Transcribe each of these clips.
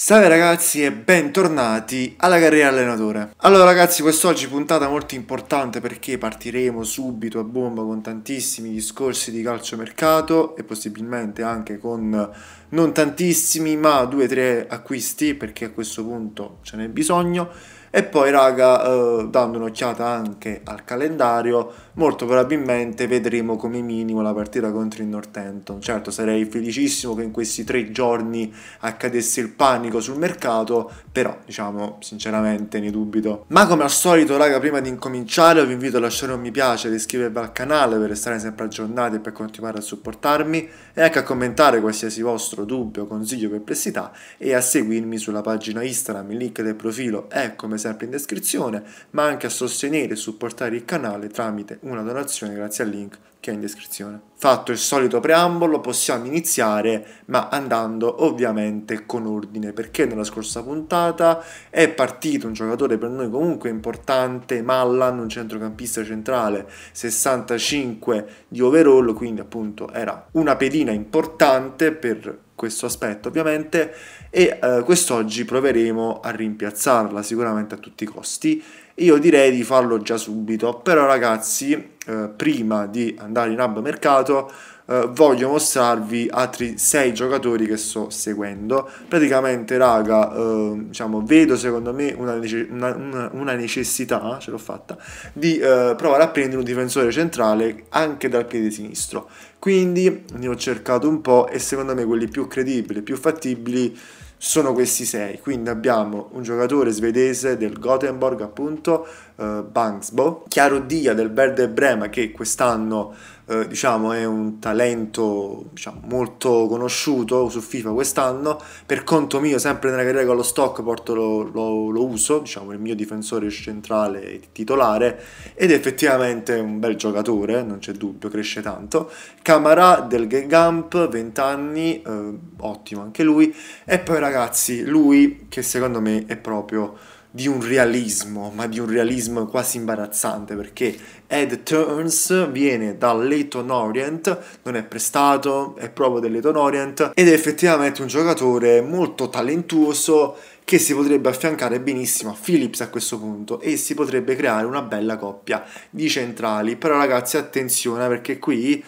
Salve ragazzi e bentornati alla carriera allenatore. Allora ragazzi, quest'oggi puntata molto importante perché partiremo subito a bomba con tantissimi discorsi di calciomercato e possibilmente anche con non tantissimi ma due o tre acquisti perché a questo punto ce n'è bisogno e poi raga eh, dando un'occhiata anche al calendario molto probabilmente vedremo come minimo la partita contro il Northampton. Certo, sarei felicissimo che in questi tre giorni accadesse il panico sul mercato, però diciamo sinceramente ne dubito. Ma come al solito, raga, prima di incominciare vi invito a lasciare un mi piace, ad iscrivervi al canale per restare sempre aggiornati e per continuare a supportarmi e anche a commentare qualsiasi vostro dubbio, consiglio, perplessità e a seguirmi sulla pagina Instagram, il link del profilo è come sempre in descrizione, ma anche a sostenere e supportare il canale tramite una donazione grazie al link che è in descrizione. Fatto il solito preambolo, possiamo iniziare, ma andando ovviamente con ordine, perché nella scorsa puntata è partito un giocatore per noi comunque importante, Mallan, un centrocampista centrale, 65 di overall, quindi appunto era una pedina importante per questo aspetto ovviamente e eh, quest'oggi proveremo a rimpiazzarla sicuramente a tutti i costi io direi di farlo già subito però ragazzi eh, prima di andare in hub mercato eh, voglio mostrarvi altri 6 giocatori che sto seguendo. Praticamente, raga, eh, diciamo, vedo secondo me una, una, una necessità, ce l'ho fatta, di eh, provare a prendere un difensore centrale anche dal piede sinistro. Quindi ne ho cercato un po' e secondo me quelli più credibili, più fattibili sono questi sei. Quindi abbiamo un giocatore svedese del Gothenburg, appunto, eh, Bangsbo, Chiaro Dia del Verde Brema che quest'anno eh, diciamo, è un talento diciamo, molto conosciuto su FIFA quest'anno. Per conto mio, sempre nella carriera con lo Stockport lo, lo, lo uso, diciamo, il mio difensore centrale titolare, ed è effettivamente un bel giocatore, eh, non c'è dubbio, cresce tanto. Camara del Gengamp, 20 anni, eh, ottimo anche lui. E poi ragazzi, lui che secondo me è proprio di un realismo, ma di un realismo quasi imbarazzante perché Ed Turns viene dal Leyton Orient, non è prestato, è proprio del Leyton Orient ed è effettivamente un giocatore molto talentuoso che si potrebbe affiancare benissimo a Phillips a questo punto e si potrebbe creare una bella coppia di centrali. Però ragazzi attenzione perché qui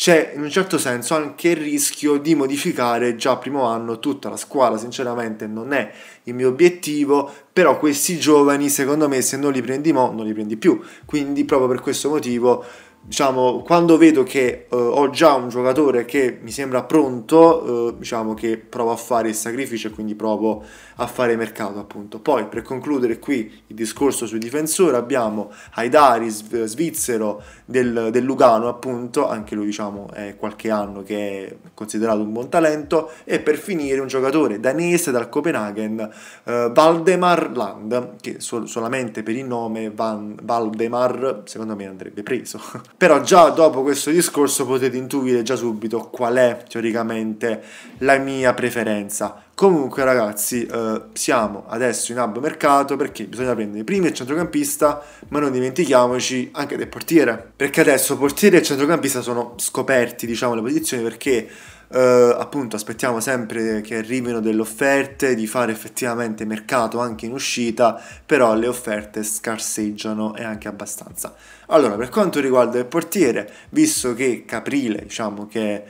c'è in un certo senso anche il rischio di modificare già primo anno tutta la squadra, sinceramente non è il mio obiettivo, però questi giovani secondo me se non li prendi mo non li prendi più, quindi proprio per questo motivo diciamo, quando vedo che eh, ho già un giocatore che mi sembra pronto, eh, diciamo che provo a fare il sacrificio e quindi provo a fare mercato, appunto. Poi, per concludere qui il discorso sui difensori, abbiamo Haidari, svizzero del, del, Lugano, appunto, anche lui, diciamo, è qualche anno che è considerato un buon talento, e per finire un giocatore danese dal Copenaghen, eh, Valdemar Land, che sol- solamente per il nome Van- Valdemar, secondo me andrebbe preso. però già dopo questo discorso potete intuire già subito qual è teoricamente la mia preferenza. Comunque ragazzi, eh, siamo adesso in hub mercato perché bisogna prendere prima il centrocampista, ma non dimentichiamoci anche del portiere, perché adesso portiere e centrocampista sono scoperti, diciamo, le posizioni perché Uh, appunto aspettiamo sempre che arrivino delle offerte, di fare effettivamente mercato anche in uscita, però le offerte scarseggiano e anche abbastanza. Allora, per quanto riguarda il portiere, visto che Caprile, diciamo che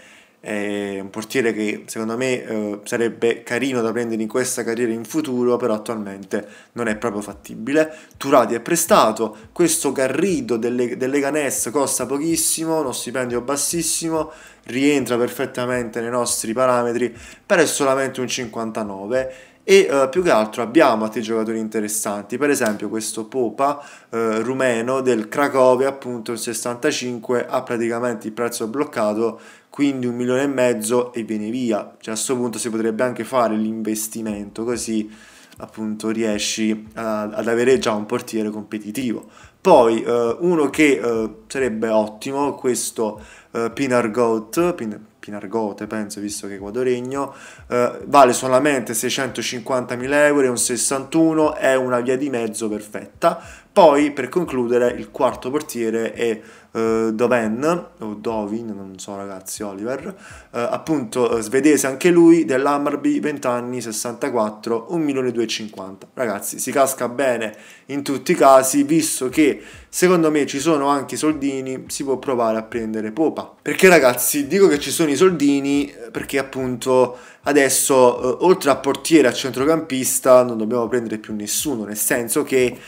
è un portiere che secondo me eh, sarebbe carino da prendere in questa carriera in futuro, però attualmente non è proprio fattibile. Turati è prestato, questo Garrido delle, del Leganés costa pochissimo, uno stipendio bassissimo, rientra perfettamente nei nostri parametri, però è solamente un 59 e eh, più che altro abbiamo altri giocatori interessanti, per esempio questo Popa eh, rumeno del Cracovia appunto il 65 ha praticamente il prezzo bloccato quindi un milione e mezzo e viene via, cioè a questo punto si potrebbe anche fare l'investimento così appunto riesci a, ad avere già un portiere competitivo. Poi eh, uno che eh, sarebbe ottimo, questo eh, Pinar Goat, Pin- Pinargote, penso, visto che Guadoregno, eh, vale solamente 650.000 euro, è un 61, è una via di mezzo perfetta. Poi, per concludere, il quarto portiere è eh, Doven, o Dovin, non so ragazzi, Oliver, eh, appunto eh, svedese anche lui, dell'Hammarby, 20 anni, 64, 1.250. Ragazzi, si casca bene in tutti i casi, visto che secondo me ci sono anche i soldini, si può provare a prendere Popa. Perché ragazzi, dico che ci sono i soldini eh, perché appunto adesso, eh, oltre a portiere a centrocampista, non dobbiamo prendere più nessuno, nel senso che...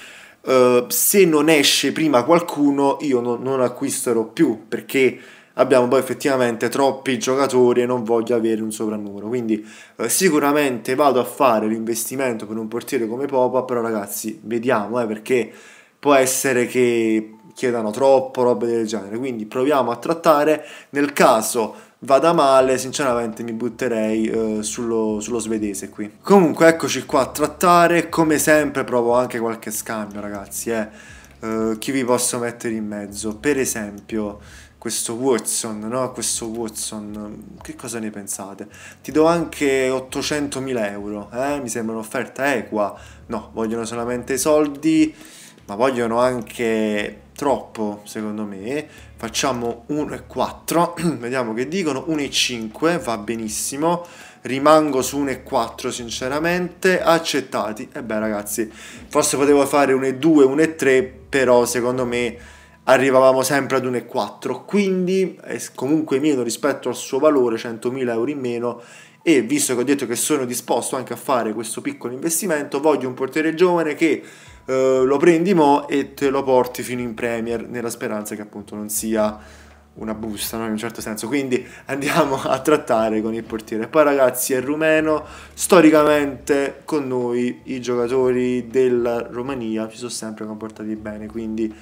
Eh, se non esce prima qualcuno io no, non acquisterò più perché abbiamo poi effettivamente troppi giocatori e non voglio avere un soprannumero Quindi eh, sicuramente vado a fare l'investimento per un portiere come Popa, però ragazzi, vediamo, eh, perché può essere che chiedano troppo, robe del genere. Quindi proviamo a trattare nel caso vada male, sinceramente mi butterei eh, sullo, sullo, svedese qui. Comunque, eccoci qua a trattare. Come sempre, provo anche qualche scambio, ragazzi. Eh. Eh, chi vi posso mettere in mezzo? Per esempio, questo Watson, no? Questo Watson, che cosa ne pensate? Ti do anche 800.000 euro, eh? Mi sembra un'offerta equa. No, vogliono solamente i soldi ma vogliono anche troppo, secondo me. Facciamo 1 e 4, vediamo che dicono, 1 e 5, va benissimo. Rimango su 1 e 4 sinceramente, accettati. E eh beh ragazzi, forse potevo fare 1 e 2, 1 e 3, però secondo me arrivavamo sempre ad 1 e 4, quindi è eh, comunque meno rispetto al suo valore, 100.000 euro in meno e visto che ho detto che sono disposto anche a fare questo piccolo investimento, voglio un portiere giovane che eh, lo prendi mo e te lo porti fino in Premier nella speranza che appunto non sia una busta no? in un certo senso quindi andiamo a trattare con il portiere poi ragazzi è rumeno storicamente con noi i giocatori della Romania ci sono sempre comportati bene quindi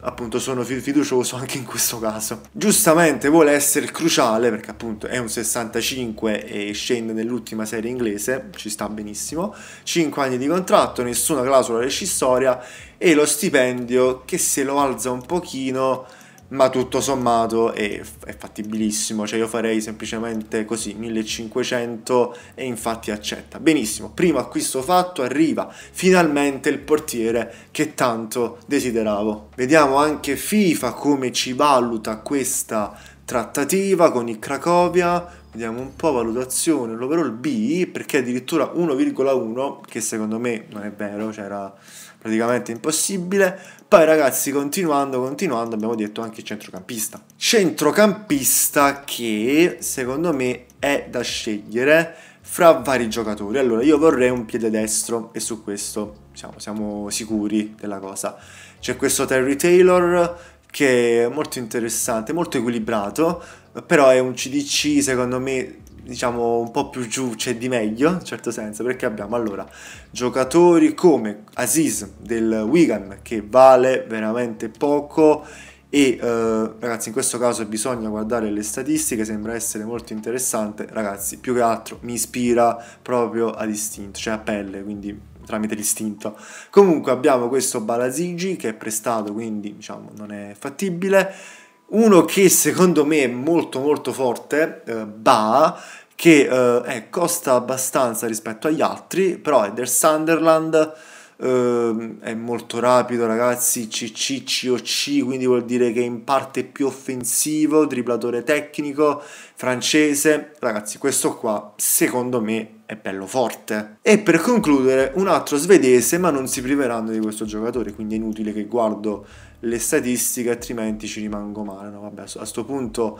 appunto sono fiducioso anche in questo caso. Giustamente vuole essere cruciale perché appunto è un 65 e scende nell'ultima serie inglese, ci sta benissimo, 5 anni di contratto, nessuna clausola rescissoria e lo stipendio che se lo alza un pochino ma tutto sommato è, è, fattibilissimo, cioè io farei semplicemente così 1500 e infatti accetta. Benissimo, primo acquisto fatto arriva finalmente il portiere che tanto desideravo. Vediamo anche FIFA come ci valuta questa trattativa con il Cracovia, vediamo un po' valutazione, l'overall B perché addirittura 1,1 che secondo me non è vero, cioè era praticamente impossibile poi ragazzi, continuando, continuando, abbiamo detto anche centrocampista. Centrocampista che secondo me è da scegliere fra vari giocatori. Allora, io vorrei un piede destro e su questo siamo, siamo sicuri della cosa. C'è questo Terry Taylor che è molto interessante, molto equilibrato, però è un CDC secondo me diciamo un po' più giù c'è di meglio in certo senso perché abbiamo allora giocatori come Aziz del Wigan che vale veramente poco e eh, ragazzi in questo caso bisogna guardare le statistiche sembra essere molto interessante ragazzi più che altro mi ispira proprio ad istinto cioè a pelle quindi tramite l'istinto comunque abbiamo questo Balazigi che è prestato quindi diciamo non è fattibile uno che secondo me è molto molto forte, eh, Ba, che eh, eh, costa abbastanza rispetto agli altri, però è del Sunderland, eh, è molto rapido ragazzi, CCCOC, quindi vuol dire che in parte è più offensivo, driblatore tecnico, francese, ragazzi questo qua secondo me è bello forte. E per concludere, un altro svedese, ma non si priveranno di questo giocatore, quindi è inutile che guardo le statistiche, altrimenti ci rimango male. No, vabbè, a questo punto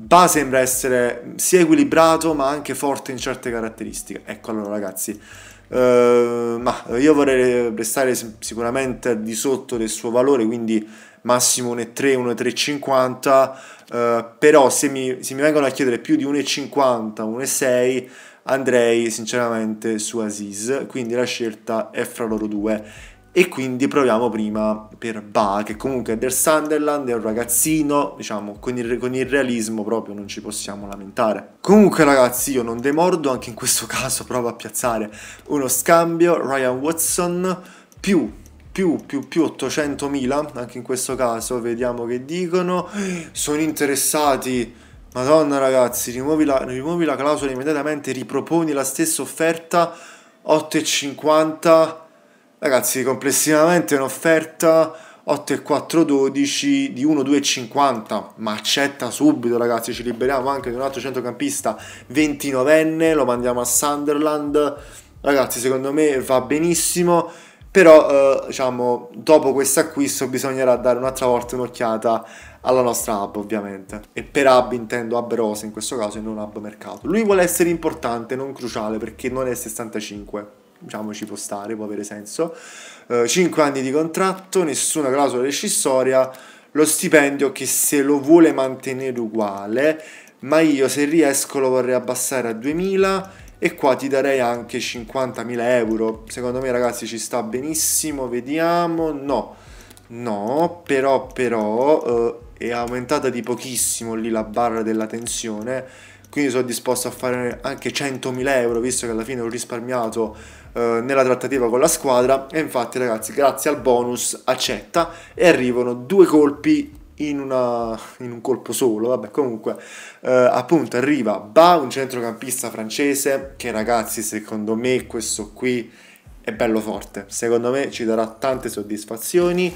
Ba sembra essere sia equilibrato, ma anche forte in certe caratteristiche. Ecco allora ragazzi. Uh, ma io vorrei restare sicuramente di sotto del suo valore, quindi massimo 1,3, 1,350, uh, però se mi, se mi vengono a chiedere più di 1,50, 1,6 andrei sinceramente su Aziz, quindi la scelta è fra loro due. E quindi proviamo prima per Ba, che comunque è del Sunderland, è un ragazzino, diciamo, con il, con il realismo proprio non ci possiamo lamentare. Comunque ragazzi, io non demordo, anche in questo caso provo a piazzare uno scambio, Ryan Watson più più più più 800.000 anche in questo caso vediamo che dicono sono interessati Madonna ragazzi, rimuovi la, rimuovi la clausola immediatamente, riproponi la stessa offerta, 8,50. Ragazzi, complessivamente un'offerta 8,412 di 1,250, ma accetta subito ragazzi, ci liberiamo anche di un altro centrocampista 29enne, lo mandiamo a Sunderland. Ragazzi, secondo me va benissimo però eh, diciamo dopo questo acquisto bisognerà dare un'altra volta un'occhiata alla nostra hub ovviamente. E per hub intendo hub rosa in questo caso e non hub mercato. Lui vuole essere importante, non cruciale perché non è 65 diciamo ci può stare, può avere senso. Uh, eh, 5 anni di contratto, nessuna clausola rescissoria, lo stipendio che se lo vuole mantenere uguale, ma io se riesco lo vorrei abbassare a 2000 e qua ti darei anche 50.000 euro. Secondo me ragazzi ci sta benissimo, vediamo, no. No, però, però, uh, è aumentata di pochissimo lì la barra della tensione quindi sono disposto a fare anche 100.000 euro visto che alla fine ho risparmiato eh, nella trattativa con la squadra e infatti ragazzi grazie al bonus accetta e arrivano due colpi in, una, in un colpo solo vabbè comunque eh, appunto arriva Ba un centrocampista francese che ragazzi secondo me questo qui è bello forte secondo me ci darà tante soddisfazioni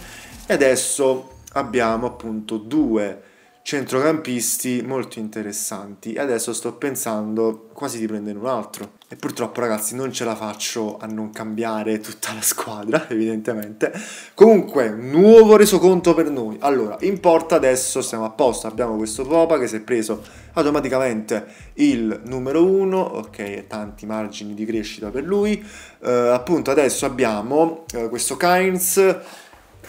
e adesso abbiamo appunto due centrocampisti molto interessanti e adesso sto pensando quasi di prendere un altro e purtroppo ragazzi non ce la faccio a non cambiare tutta la squadra evidentemente comunque nuovo resoconto per noi allora in porta adesso siamo a posto abbiamo questo Popa che si è preso automaticamente il numero 1 ok tanti margini di crescita per lui eh, appunto adesso abbiamo eh, questo Kainz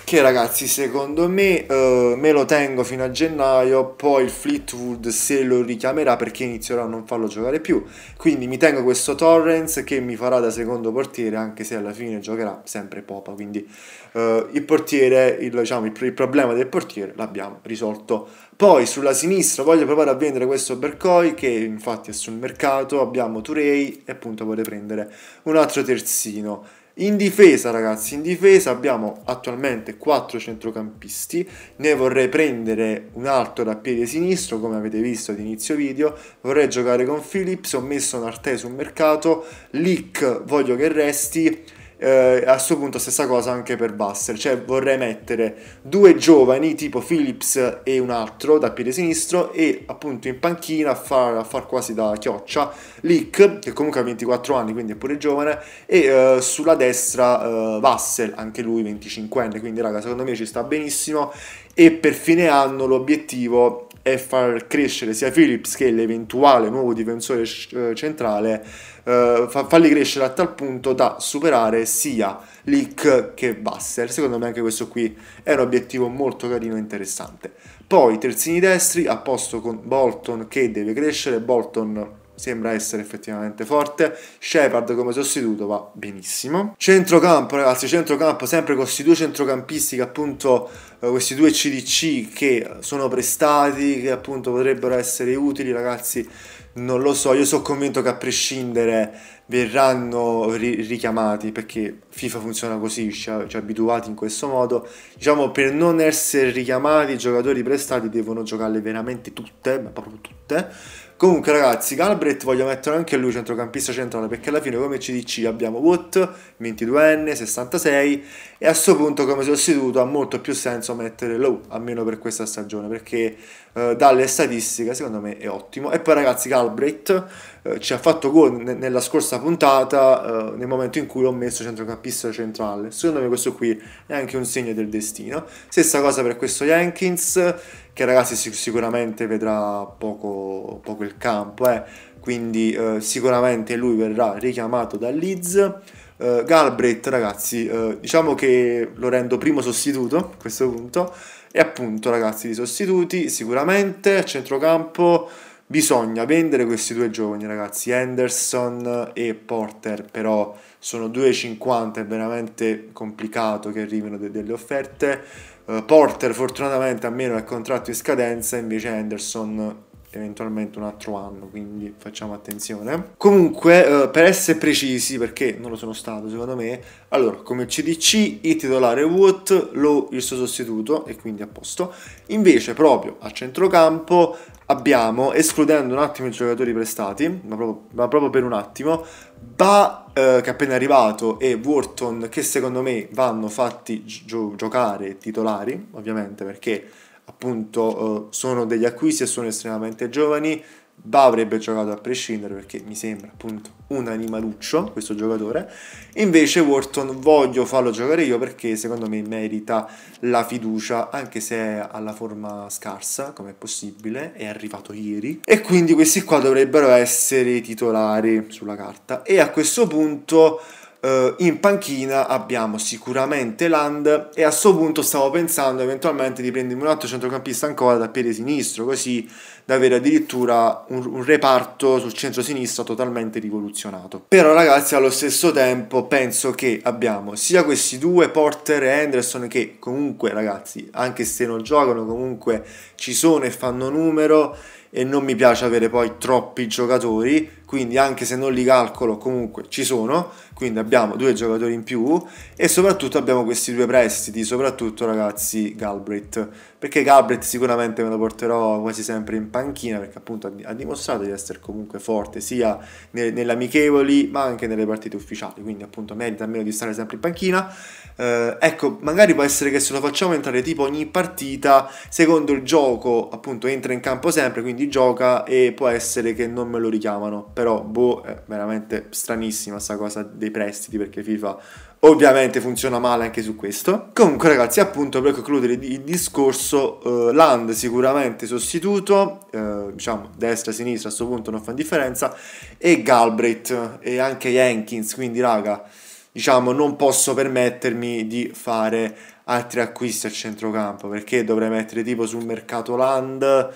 che ragazzi secondo me eh, me lo tengo fino a gennaio, poi il Fleetwood se lo richiamerà perché inizierà a non farlo giocare più, quindi mi tengo questo Torrens che mi farà da secondo portiere anche se alla fine giocherà sempre Popa, quindi eh, il portiere, il, diciamo, il, il problema del portiere l'abbiamo risolto. Poi sulla sinistra voglio provare a vendere questo Bercoi che infatti è sul mercato, abbiamo Turei e appunto vorrei prendere un altro terzino. In difesa, ragazzi, in difesa abbiamo attualmente 4 centrocampisti. Ne vorrei prendere un altro da piede sinistro, come avete visto ad inizio video. Vorrei giocare con Philips, ho messo un Arte sul mercato. Lick voglio che resti eh, a questo punto stessa cosa anche per Buster, cioè vorrei mettere due giovani tipo Phillips e un altro da piede sinistro e appunto in panchina a far, a far quasi da chioccia Leak che comunque ha 24 anni quindi è pure giovane e eh, sulla destra eh, Vassel anche lui 25enne quindi raga secondo me ci sta benissimo e per fine anno l'obiettivo è far crescere sia Phillips che l'eventuale nuovo difensore eh, centrale eh, farli crescere a tal punto da superare sia Leak che Basser. Secondo me anche questo qui è un obiettivo molto carino e interessante. Poi terzini destri a posto con Bolton che deve crescere, Bolton sembra essere effettivamente forte. Shepard come sostituto va benissimo. Centrocampo, ragazzi, centrocampo sempre con questi due centrocampisti che appunto eh, questi due CDC che sono prestati, che appunto potrebbero essere utili, ragazzi. Non lo so, io sono convinto che a prescindere verranno ri richiamati perché FIFA funziona così, ci ha, ci ha abituati in questo modo. Diciamo per non essere richiamati i giocatori prestati devono giocarle veramente tutte, ma proprio tutte Comunque ragazzi, Galbret voglio mettere anche lui centrocampista centrale perché alla fine come CDC abbiamo Watt, 22enne, 66 e a questo punto come sostituto ha molto più senso mettere Low, almeno per questa stagione, perché eh, dalle statistiche, secondo me è ottimo. E poi ragazzi, Galbraith eh, ci ha fatto gol ne- nella scorsa puntata, eh, nel momento in cui ho messo centrocampista centrale. Secondo me questo qui è anche un segno del destino. Stessa cosa per questo Jenkins, che ragazzi sic- sicuramente vedrà poco, poco il campo, eh. quindi eh, sicuramente lui verrà richiamato da Leeds. Uh, Galbraith, ragazzi, uh, diciamo che lo rendo primo sostituto a questo punto, e appunto, ragazzi, di sostituti sicuramente a centrocampo bisogna vendere questi due giovani, ragazzi, Henderson e Porter, però sono 2,50, è veramente complicato che arrivino de delle offerte. Uh, Porter fortunatamente almeno è contratto in scadenza, invece Henderson eventualmente un altro anno, quindi facciamo attenzione. Comunque, eh, per essere precisi, perché non lo sono stato secondo me, allora, come CDC, il titolare Wood, lo il suo sostituto, e quindi a posto. Invece, proprio a centrocampo, abbiamo, escludendo un attimo i giocatori prestati, ma proprio, ma proprio per un attimo, Ba eh, che è appena arrivato e Wharton che secondo me vanno fatti gio giocare titolari, ovviamente perché appunto eh, sono degli acquisti e sono estremamente giovani. Ba avrebbe giocato a prescindere perché mi sembra appunto un animaluccio questo giocatore. Invece Wharton voglio farlo giocare io perché secondo me merita la fiducia anche se è alla forma scarsa come è possibile, è arrivato ieri e quindi questi qua dovrebbero essere i titolari sulla carta. E a questo punto Uh, in panchina abbiamo sicuramente Land e a questo punto stavo pensando eventualmente di prendermi un altro centrocampista ancora da piede sinistro, così da avere addirittura un, un reparto sul centro sinistro totalmente rivoluzionato. Però ragazzi allo stesso tempo penso che abbiamo sia questi due, Porter e Anderson che comunque ragazzi, anche se non giocano, comunque ci sono e fanno numero e non mi piace avere poi troppi giocatori quindi anche se non li calcolo comunque ci sono, quindi abbiamo due giocatori in più e soprattutto abbiamo questi due prestiti, soprattutto ragazzi Galbraith, perché Galbraith sicuramente me lo porterò quasi sempre in panchina perché appunto ha dimostrato di essere comunque forte sia ne- nelle amichevoli ma anche nelle partite ufficiali, quindi appunto merita almeno di stare sempre in panchina. Eh, ecco, magari può essere che se lo facciamo entrare tipo ogni partita, secondo il gioco appunto entra in campo sempre, quindi gioca e può essere che non me lo richiamano. Per però boh, è veramente stranissima sta cosa dei prestiti perché FIFA ovviamente funziona male anche su questo. Comunque ragazzi, appunto per concludere il discorso, eh, Land sicuramente sostituto, eh, diciamo destra e sinistra a questo punto non fa differenza, e Galbraith e anche Jenkins, quindi raga, diciamo non posso permettermi di fare altri acquisti al centrocampo perché dovrei mettere tipo sul mercato Land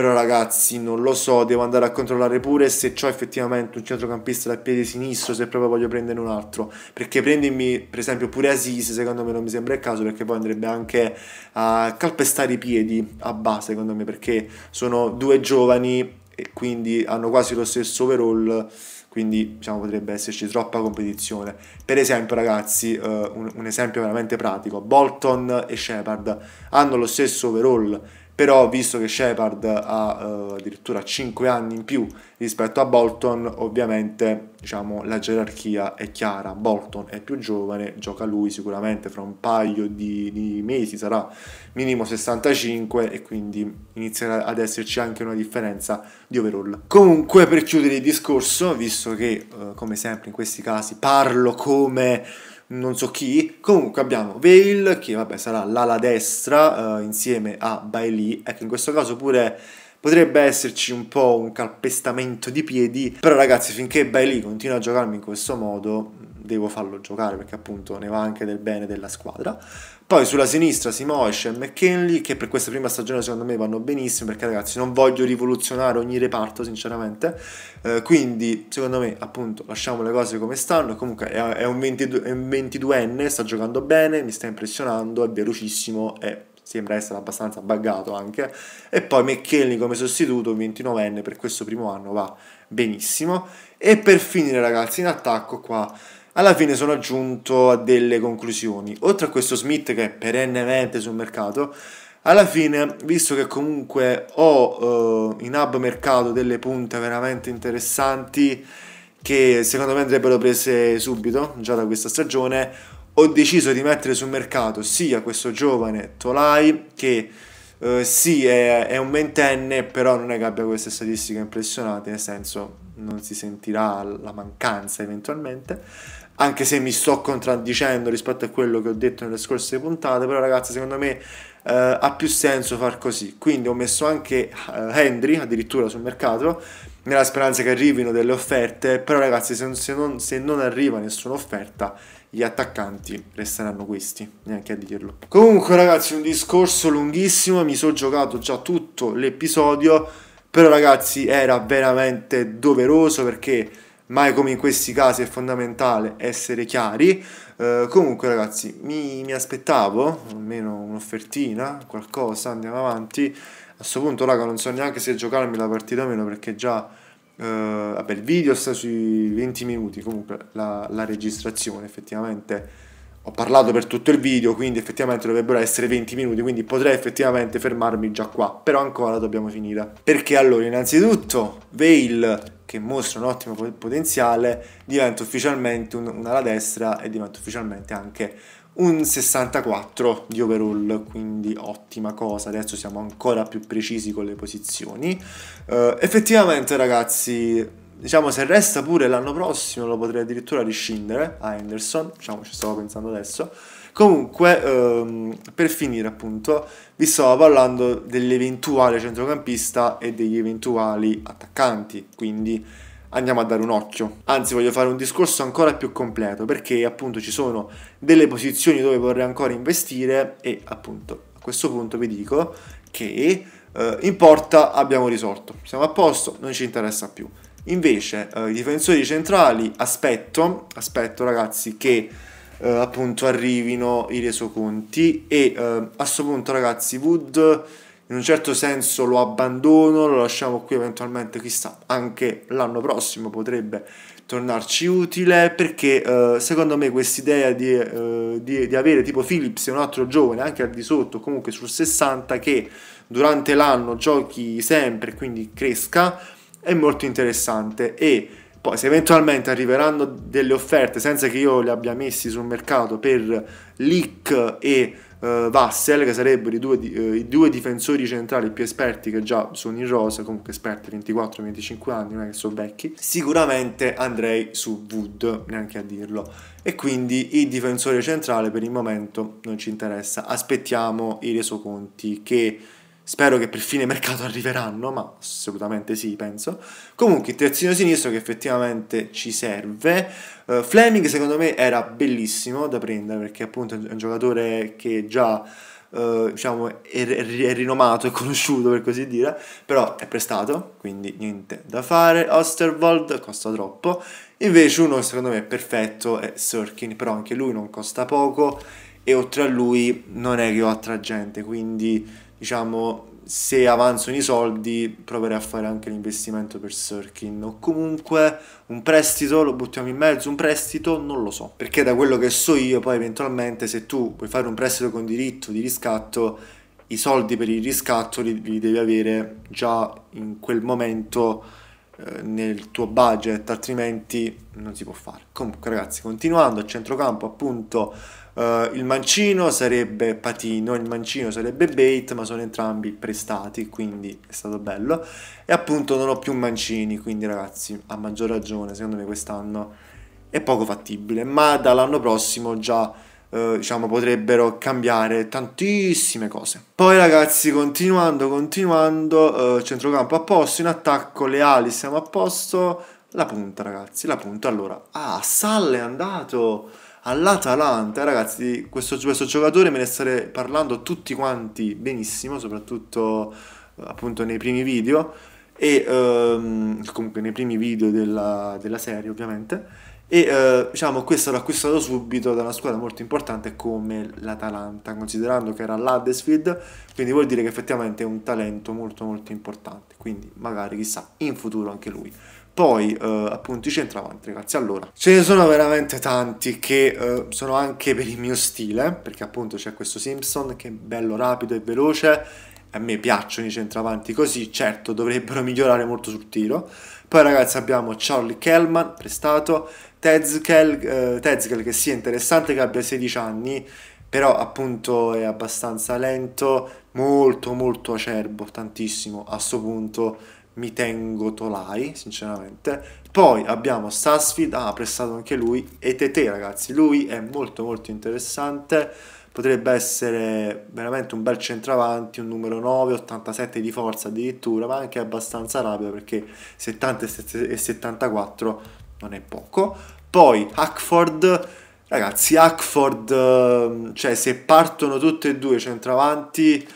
però ragazzi non lo so, devo andare a controllare pure se ho effettivamente un centrocampista da piede sinistro, se proprio voglio prendere un altro, perché prendermi per esempio pure Asis secondo me non mi sembra il caso, perché poi andrebbe anche a calpestare i piedi a base secondo me, perché sono due giovani e quindi hanno quasi lo stesso overall, quindi diciamo, potrebbe esserci troppa competizione. Per esempio ragazzi, eh, un esempio veramente pratico, Bolton e Shepard hanno lo stesso overall, però visto che Shepard ha eh, addirittura 5 anni in più rispetto a Bolton, ovviamente diciamo, la gerarchia è chiara, Bolton è più giovane, gioca lui sicuramente fra un paio di, di mesi, sarà minimo 65 e quindi inizierà ad esserci anche una differenza di overall. Comunque per chiudere il discorso, visto che eh, come sempre in questi casi parlo come non so chi. Comunque abbiamo Veil che vabbè sarà l'ala destra eh, insieme a Bailey. Ecco, in questo caso pure potrebbe esserci un po' un calpestamento di piedi, però ragazzi finché Bailey continua a giocarmi in questo modo devo farlo giocare perché appunto ne va anche del bene della squadra. Poi sulla sinistra Simoes e McKinley, che per questa prima stagione secondo me vanno benissimo, perché ragazzi non voglio rivoluzionare ogni reparto sinceramente, eh, quindi secondo me appunto lasciamo le cose come stanno, comunque è, è un 22, enne sta giocando bene, mi sta impressionando, è velocissimo e sembra essere abbastanza buggato anche, e poi McKinley come sostituto, 29enne per questo primo anno va benissimo, e per finire ragazzi in attacco qua alla fine sono giunto a delle conclusioni. Oltre a questo Smith che è perennemente sul mercato, alla fine, visto che comunque ho eh, in hub mercato delle punte veramente interessanti che secondo me andrebbero prese subito, già da questa stagione, ho deciso di mettere sul mercato sia questo giovane Tolai che eh, sì è, è un ventenne, però non è che abbia queste statistiche impressionanti, nel senso non si sentirà la mancanza eventualmente anche se mi sto contraddicendo rispetto a quello che ho detto nelle scorse puntate, però ragazzi secondo me eh, ha più senso far così. Quindi ho messo anche eh, Henry addirittura sul mercato, nella speranza che arrivino delle offerte, però ragazzi se se non, se non arriva nessuna offerta gli attaccanti resteranno questi, neanche a dirlo. Comunque ragazzi un discorso lunghissimo, mi sono giocato già tutto l'episodio, però ragazzi era veramente doveroso perché mai come in questi casi è fondamentale essere chiari. Eh, comunque ragazzi, mi, mi aspettavo almeno un'offertina, qualcosa, andiamo avanti. A questo punto raga non so neanche se giocarmi la partita o meno perché già... Eh, vabbè, il video sta sui 20 minuti, comunque la, la registrazione effettivamente ho parlato per tutto il video, quindi effettivamente dovrebbero essere 20 minuti, quindi potrei effettivamente fermarmi già qua, però ancora dobbiamo finire. Perché allora, innanzitutto, Veil che mostra un ottimo potenziale, diventa ufficialmente un, un ala destra e diventa ufficialmente anche un 64 di overall, quindi ottima cosa, adesso siamo ancora più precisi con le posizioni. Uh, effettivamente ragazzi, diciamo se resta pure l'anno prossimo lo potrei addirittura riscindere a Henderson, diciamo ci stavo pensando adesso, Comunque, ehm, per finire appunto, vi stavo parlando dell'eventuale centrocampista e degli eventuali attaccanti, quindi andiamo a dare un occhio. Anzi, voglio fare un discorso ancora più completo perché appunto ci sono delle posizioni dove vorrei ancora investire e appunto a questo punto vi dico che eh, in porta abbiamo risolto, siamo a posto, non ci interessa più. Invece eh, i difensori centrali aspetto, aspetto ragazzi che eh, appunto arrivino i resoconti e eh, a questo punto ragazzi Wood in un certo senso lo abbandono, lo lasciamo qui eventualmente chissà anche l'anno prossimo potrebbe tornarci utile perché eh, secondo me quest'idea di, eh, di, di, avere tipo Phillips e un altro giovane anche al di sotto comunque sul 60 che durante l'anno giochi sempre quindi cresca è molto interessante e poi se eventualmente arriveranno delle offerte senza che io le abbia messi sul mercato per Lick e uh, Vassel, che sarebbero i due, uh, i due, difensori centrali più esperti che già sono in rosa, comunque esperti 24-25 anni, non è che sono vecchi, sicuramente andrei su Wood, neanche a dirlo. E quindi il difensore centrale per il momento non ci interessa, aspettiamo i resoconti che Spero che per fine mercato arriveranno, ma assolutamente sì, penso. Comunque, il terzino sinistro che effettivamente ci serve. Uh, Fleming, secondo me, era bellissimo da prendere perché, appunto, è un giocatore che già. Uh, diciamo, è, è, rinomato e conosciuto per così dire, però è prestato, quindi niente da fare. Osterwald costa troppo, invece uno secondo me è perfetto è Sorkin, però anche lui non costa poco e oltre a lui non è che ho altra gente, quindi diciamo, se avanzano i soldi, proverei a fare anche l'investimento per Sirkin. O comunque un prestito, lo buttiamo in mezzo, un prestito, non lo so. Perché da quello che so io, poi eventualmente se tu puoi fare un prestito con diritto di riscatto, i soldi per il riscatto li, li devi avere già in quel momento eh, nel tuo budget, altrimenti non si può fare. Comunque ragazzi, continuando, a centrocampo appunto eh, il mancino sarebbe Patino, il mancino sarebbe Bait, ma sono entrambi prestati, quindi è stato bello. E appunto non ho più mancini, quindi ragazzi, a maggior ragione, secondo me quest'anno è poco fattibile, ma dall'anno prossimo già eh, diciamo, potrebbero cambiare tantissime cose. Poi ragazzi, continuando, continuando, eh, centrocampo a posto, in attacco le ali siamo a posto, la punta ragazzi, la punta. Allora, ah, Sal è andato all'Atalanta, ragazzi, questo, questo giocatore me ne stare parlando tutti quanti benissimo, soprattutto eh, appunto nei primi video e um, comunque nei primi video della, della serie ovviamente e eh, diciamo, questo l'ho acquistato subito da una squadra molto importante come l'Atalanta, considerando che era l'Huddersfield, quindi vuol dire che effettivamente è un talento molto molto importante, quindi magari chissà in futuro anche lui poi eh, appunto i centravanti ragazzi allora ce ne sono veramente tanti che eh, sono anche per il mio stile perché appunto c'è questo Simpson che è bello rapido e veloce a me piacciono i centravanti così certo dovrebbero migliorare molto sul tiro poi ragazzi abbiamo Charlie Kellman prestato Tezkel, eh, Tezkel che sia interessante che abbia 16 anni, però appunto è abbastanza lento, molto molto acerbo, tantissimo a sto punto mi tengo Tolai, sinceramente. Poi abbiamo Sarsfield, ah, ha ah, prestato anche lui, e Tete ragazzi, lui è molto molto interessante, potrebbe essere veramente un bel centravanti, un numero 9, 87 di forza addirittura, ma anche abbastanza rapido perché 70 e 74 non è poco. Poi Hackford, ragazzi, Hackford, ehm, cioè se partono tutti e due centravanti,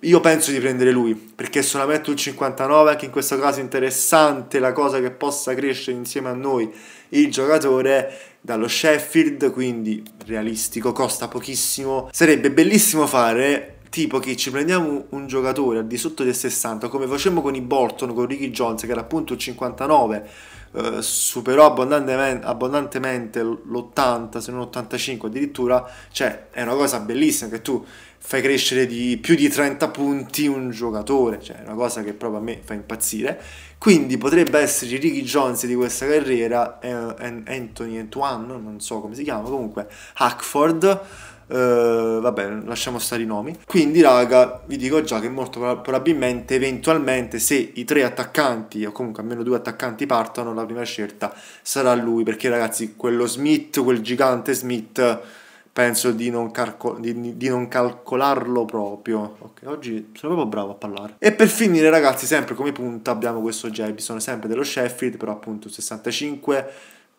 io penso di prendere lui, perché solamente un 59, anche in questo caso interessante la cosa che possa crescere insieme a noi il giocatore dallo Sheffield, quindi realistico, costa pochissimo. Sarebbe bellissimo fare tipo che ci prendiamo un giocatore al di sotto del 60 come facemmo con i Bolton, con Ricky Jones che era appunto il 59 eh, superò abbondantemente, abbondantemente l'80, se non l'85 addirittura, cioè è una cosa bellissima che tu fai crescere di più di 30 punti un giocatore, cioè è una cosa che proprio a me fa impazzire. Quindi potrebbe esserci Ricky Jones di questa carriera, eh, Anthony Antoine, non so come si chiama, comunque Hackford Uh, vabbè, lasciamo stare i nomi. Quindi, raga, vi dico già che molto probabilmente, eventualmente, se i tre attaccanti, o comunque almeno due attaccanti, partono, la prima scelta sarà lui. Perché, ragazzi, quello Smith, quel gigante Smith, penso di non, carco- di, di non calcolarlo proprio. Ok, oggi sono proprio bravo a parlare. E per finire, ragazzi, sempre come punta abbiamo questo Jabison, sempre dello Sheffield, però appunto 65,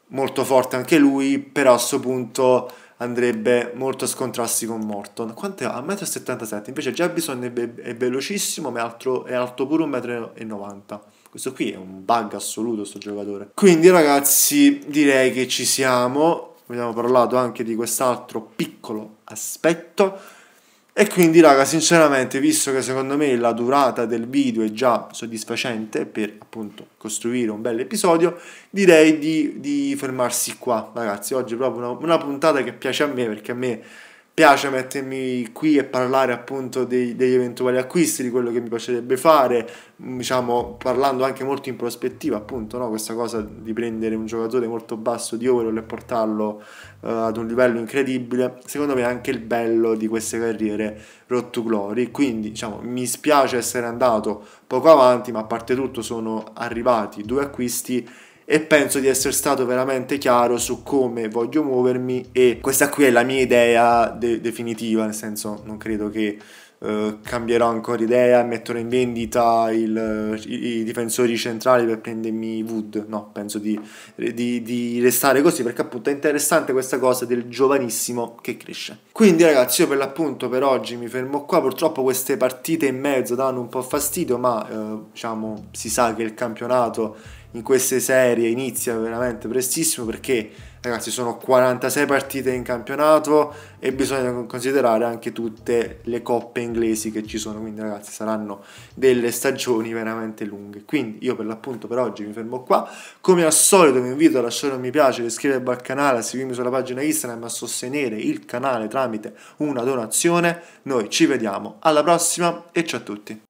molto forte anche lui, però a questo punto andrebbe molto a scontrarsi con Morton. Quanto è? A 1,77 m, invece Jabison è, be- è velocissimo ma è, altro, è alto pure 1,90 m. Questo qui è un bug assoluto, sto giocatore. Quindi ragazzi, direi che ci siamo. Abbiamo parlato anche di quest'altro piccolo aspetto. E quindi, raga, sinceramente, visto che secondo me la durata del video è già soddisfacente per appunto costruire un bel episodio, direi di, di fermarsi qua, ragazzi. Oggi è proprio una, una puntata che piace a me perché a me piace mettermi qui e parlare appunto dei, degli eventuali acquisti, di quello che mi piacerebbe fare, diciamo parlando anche molto in prospettiva appunto, no? questa cosa di prendere un giocatore molto basso di overall e portarlo uh, ad un livello incredibile, secondo me è anche il bello di queste carriere road to glory, quindi diciamo mi spiace essere andato poco avanti, ma a parte tutto sono arrivati due acquisti e penso di essere stato veramente chiaro su come voglio muovermi e questa qui è la mia idea de- definitiva, nel senso non credo che Uh, cambierò ancora idea e metterò in vendita il, i, i, difensori centrali per prendermi Wood. No, penso di, di, di, restare così perché appunto è interessante questa cosa del giovanissimo che cresce. Quindi ragazzi io per l'appunto per oggi mi fermo qua, purtroppo queste partite in mezzo danno un po' fastidio ma uh, diciamo si sa che il campionato in queste serie inizia veramente prestissimo perché ragazzi sono 46 partite in campionato e bisogna considerare anche tutte le coppe inglesi che ci sono quindi ragazzi saranno delle stagioni veramente lunghe quindi io per l'appunto per oggi mi fermo qua come al solito vi invito a lasciare un mi piace iscrivervi al canale a seguirmi sulla pagina Instagram a sostenere il canale tramite una donazione noi ci vediamo alla prossima e ciao a tutti